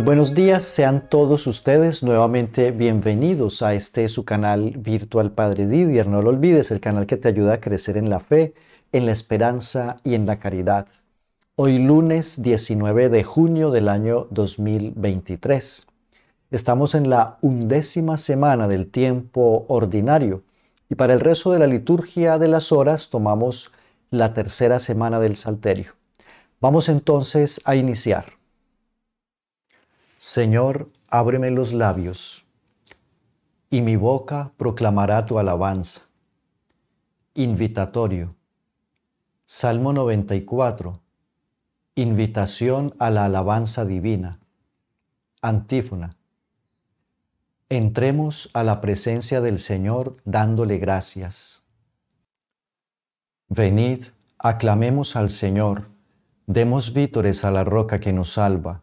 buenos días, sean todos ustedes nuevamente bienvenidos a este su canal virtual Padre Didier. No lo olvides, el canal que te ayuda a crecer en la fe, en la esperanza y en la caridad. Hoy lunes 19 de junio del año 2023. Estamos en la undécima semana del tiempo ordinario y para el rezo de la liturgia de las horas tomamos la tercera semana del Salterio. Vamos entonces a iniciar. Señor, ábreme los labios, y mi boca proclamará tu alabanza. Invitatorio. Salmo 94. Invitación a la alabanza divina. Antífona. Entremos a la presencia del Señor dándole gracias. Venid, aclamemos al Señor, demos vítores a la roca que nos salva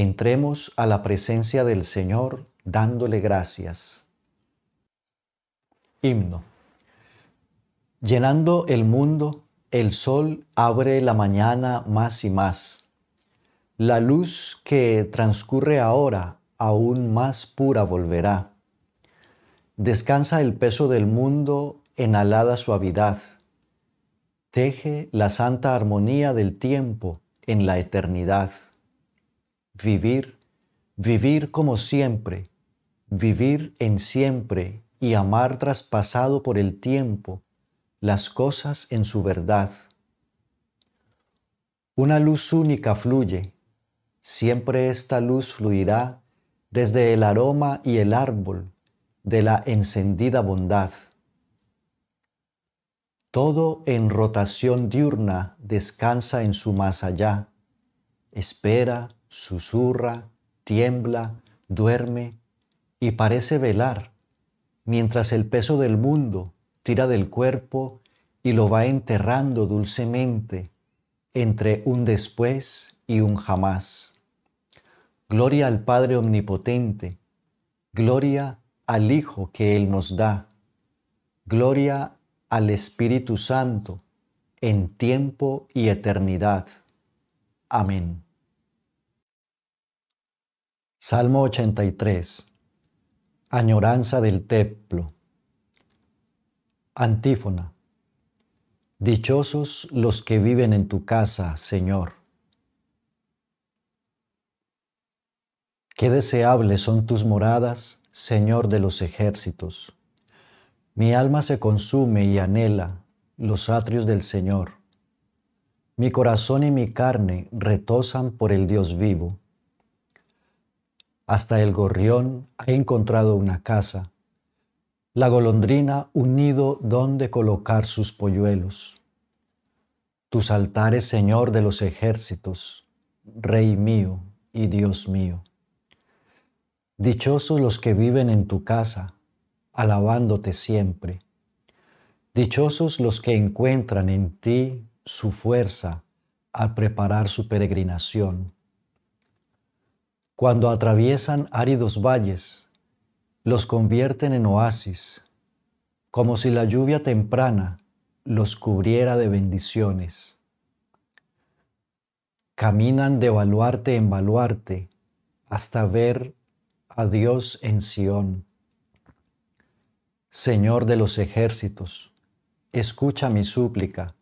entremos a la presencia del Señor dándole gracias. Himno. Llenando el mundo, el sol abre la mañana más y más. La luz que transcurre ahora aún más pura volverá. Descansa el peso del mundo en alada suavidad. Teje la santa armonía del tiempo en la eternidad vivir, vivir como siempre, vivir en siempre y amar traspasado por el tiempo las cosas en su verdad. Una luz única fluye, siempre esta luz fluirá desde el aroma y el árbol de la encendida bondad. Todo en rotación diurna descansa en su más allá, espera, susurra, tiembla, duerme y parece velar, mientras el peso del mundo tira del cuerpo y lo va enterrando dulcemente entre un después y un jamás. Gloria al Padre Omnipotente, gloria al Hijo que Él nos da, gloria al Espíritu Santo en tiempo y eternidad. Amén. Salmo 83. Añoranza del templo. Antífona. Dichosos los que viven en tu casa, Señor. Qué deseables son tus moradas, Señor de los ejércitos. Mi alma se consume y anhela los atrios del Señor. Mi corazón y mi carne retosan por el Dios vivo. Hasta el gorrión ha encontrado una casa, la golondrina un nido donde colocar sus polluelos. Tus altares, Señor de los ejércitos, Rey mío y Dios mío. Dichosos los que viven en tu casa, alabándote siempre. Dichosos los que encuentran en ti su fuerza al preparar su peregrinación cuando atraviesan áridos valles, los convierten en oasis, como si la lluvia temprana los cubriera de bendiciones. Caminan de baluarte en baluarte hasta ver a Dios en Sión. Señor de los ejércitos, escucha mi súplica,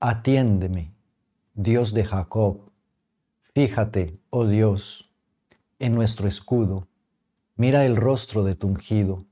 atiéndeme, Dios de Jacob. Fíjate, oh Dios, en nuestro escudo. Mira el rostro de tu ungido.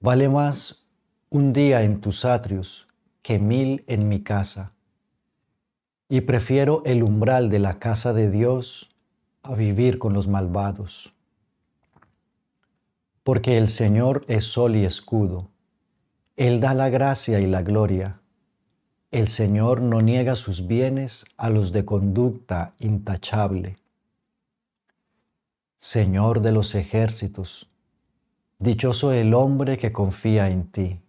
Vale más un día en tus atrios que mil en mi casa. Y prefiero el umbral de la casa de Dios a vivir con los malvados. Porque el Señor es sol y escudo. Él da la gracia y la gloria. El Señor no niega sus bienes a los de conducta intachable. Señor de los ejércitos, dichoso el hombre que confía en ti.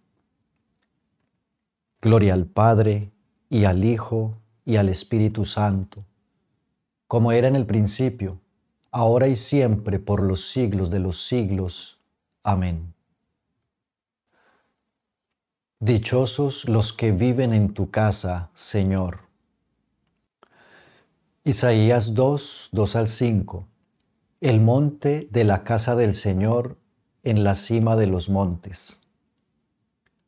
Gloria al Padre y al Hijo y al Espíritu Santo, como era en el principio, ahora y siempre, por los siglos de los siglos. Amén. Dichosos los que viven en tu casa, Señor. Isaías 2, 2 al 5. El monte de la casa del Señor en la cima de los montes.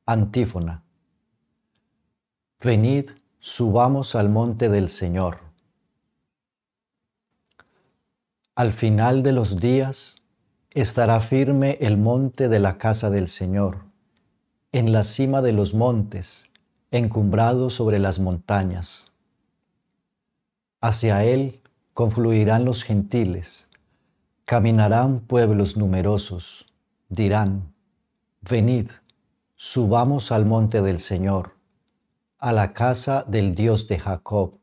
Antífona. Venid, subamos al monte del Señor. Al final de los días estará firme el monte de la casa del Señor, en la cima de los montes, encumbrado sobre las montañas. Hacia él confluirán los gentiles Caminarán pueblos numerosos, dirán, venid, subamos al monte del Señor, a la casa del Dios de Jacob.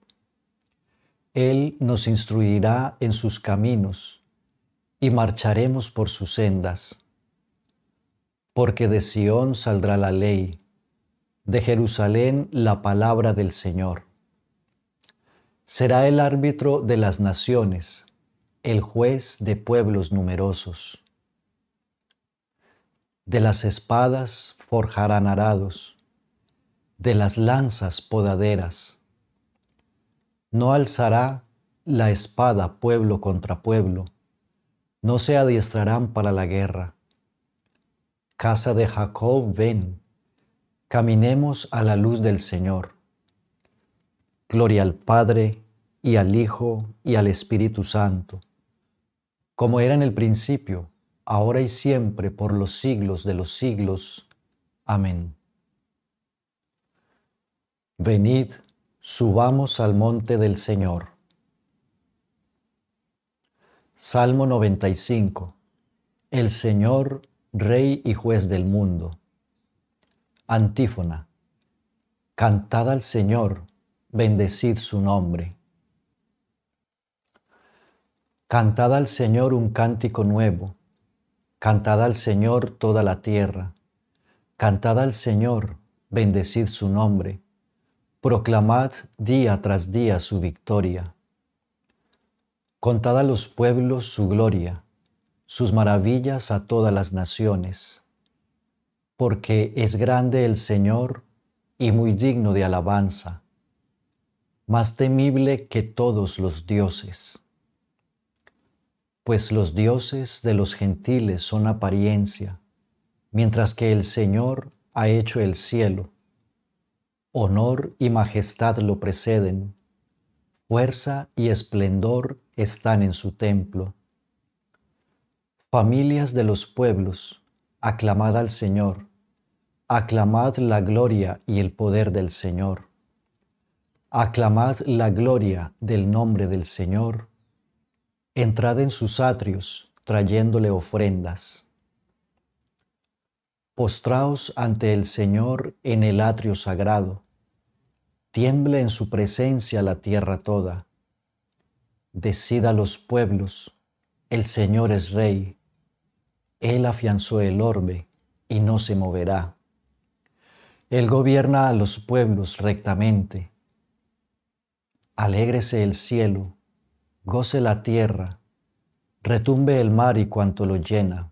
Él nos instruirá en sus caminos, y marcharemos por sus sendas. Porque de Sión saldrá la ley, de Jerusalén la palabra del Señor. Será el árbitro de las naciones, el juez de pueblos numerosos. De las espadas forjarán arados, de las lanzas podaderas. No alzará la espada pueblo contra pueblo, no se adiestrarán para la guerra. Casa de Jacob, ven, caminemos a la luz del Señor. Gloria al Padre, y al Hijo, y al Espíritu Santo como era en el principio, ahora y siempre, por los siglos de los siglos. Amén. Venid, subamos al monte del Señor. Salmo 95. El Señor, Rey y Juez del mundo. Antífona. Cantad al Señor, bendecid su nombre. Cantad al Señor un cántico nuevo, cantad al Señor toda la tierra, cantad al Señor, bendecid su nombre, proclamad día tras día su victoria. Contad a los pueblos su gloria, sus maravillas a todas las naciones, porque es grande el Señor y muy digno de alabanza, más temible que todos los dioses pues los dioses de los gentiles son apariencia, mientras que el Señor ha hecho el cielo. Honor y majestad lo preceden, fuerza y esplendor están en su templo. Familias de los pueblos, aclamad al Señor, aclamad la gloria y el poder del Señor. Aclamad la gloria del nombre del Señor entrad en sus atrios trayéndole ofrendas. Postraos ante el Señor en el atrio sagrado. Tiemble en su presencia la tierra toda. Decida los pueblos, el Señor es rey. Él afianzó el orbe y no se moverá. Él gobierna a los pueblos rectamente. Alégrese el cielo goce la tierra, retumbe el mar y cuanto lo llena,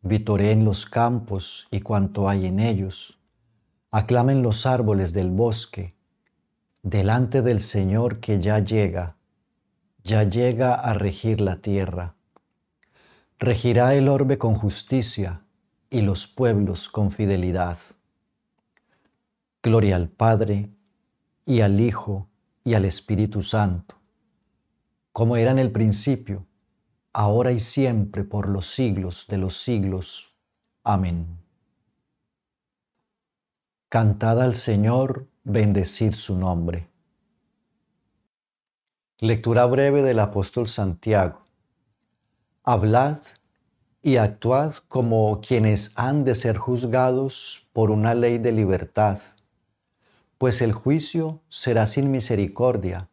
vitoreen los campos y cuanto hay en ellos, aclamen los árboles del bosque, delante del Señor que ya llega, ya llega a regir la tierra. Regirá el orbe con justicia y los pueblos con fidelidad. Gloria al Padre, y al Hijo, y al Espíritu Santo como era en el principio, ahora y siempre, por los siglos de los siglos. Amén. Cantad al Señor, bendecid su nombre. Lectura breve del apóstol Santiago. Hablad y actuad como quienes han de ser juzgados por una ley de libertad, pues el juicio será sin misericordia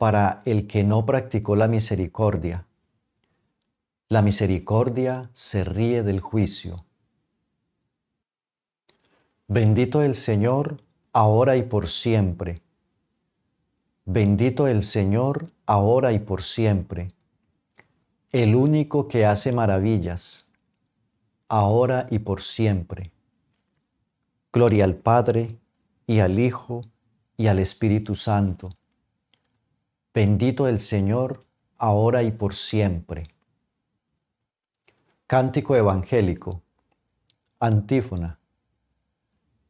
para el que no practicó la misericordia. La misericordia se ríe del juicio. Bendito el Señor, ahora y por siempre. Bendito el Señor, ahora y por siempre. El único que hace maravillas, ahora y por siempre. Gloria al Padre, y al Hijo, y al Espíritu Santo Bendito el Señor, ahora y por siempre. Cántico Evangélico. Antífona.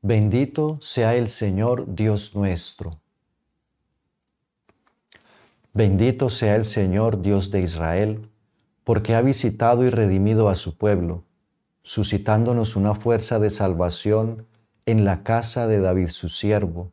Bendito sea el Señor Dios nuestro. Bendito sea el Señor Dios de Israel, porque ha visitado y redimido a su pueblo, suscitándonos una fuerza de salvación en la casa de David su siervo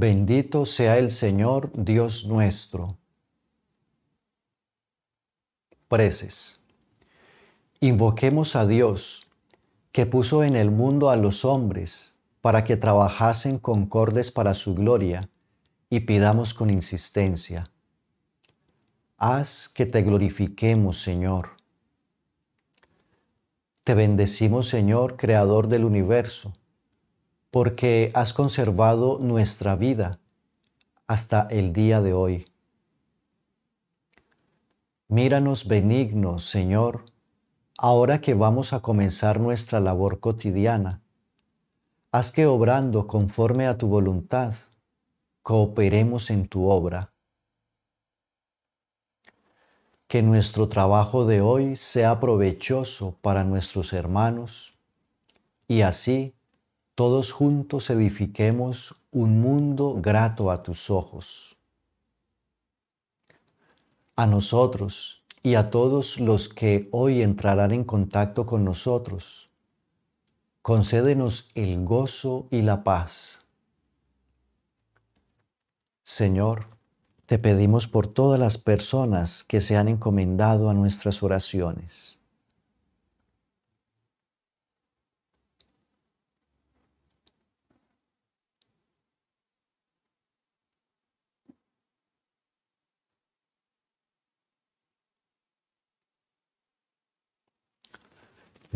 Bendito sea el Señor Dios nuestro. Preces. Invoquemos a Dios, que puso en el mundo a los hombres para que trabajasen concordes para su gloria, y pidamos con insistencia. Haz que te glorifiquemos, Señor. Te bendecimos, Señor, Creador del universo porque has conservado nuestra vida hasta el día de hoy. Míranos benignos, Señor, ahora que vamos a comenzar nuestra labor cotidiana. Haz que obrando conforme a tu voluntad, cooperemos en tu obra. Que nuestro trabajo de hoy sea provechoso para nuestros hermanos y así todos juntos edifiquemos un mundo grato a tus ojos. A nosotros y a todos los que hoy entrarán en contacto con nosotros, concédenos el gozo y la paz. Señor, te pedimos por todas las personas que se han encomendado a nuestras oraciones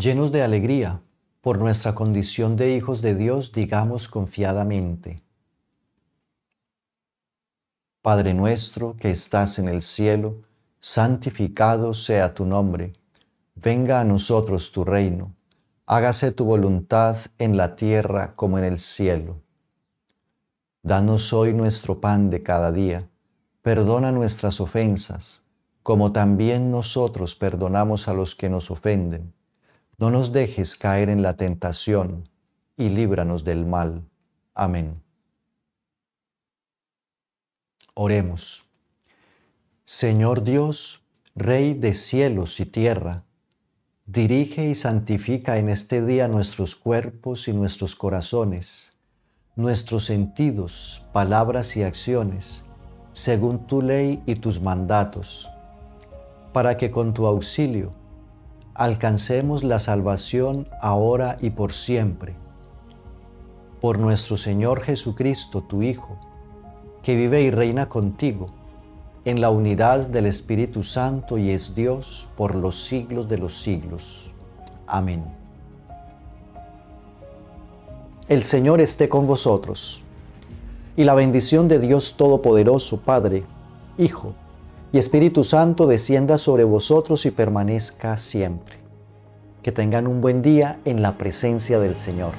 Llenos de alegría por nuestra condición de hijos de Dios, digamos confiadamente. Padre nuestro que estás en el cielo, santificado sea tu nombre, venga a nosotros tu reino, hágase tu voluntad en la tierra como en el cielo. Danos hoy nuestro pan de cada día, perdona nuestras ofensas, como también nosotros perdonamos a los que nos ofenden no nos dejes caer en la tentación y líbranos del mal. Amén. Oremos. Señor Dios, Rey de cielos y tierra, dirige y santifica en este día nuestros cuerpos y nuestros corazones, nuestros sentidos, palabras y acciones, según tu ley y tus mandatos, para que con tu auxilio alcancemos la salvación ahora y por siempre. Por nuestro Señor Jesucristo, tu Hijo, que vive y reina contigo, en la unidad del Espíritu Santo y es Dios por los siglos de los siglos. Amén. El Señor esté con vosotros, y la bendición de Dios Todopoderoso, Padre, Hijo, y Espíritu Santo descienda sobre vosotros y permanezca siempre. Que tengan un buen día en la presencia del Señor.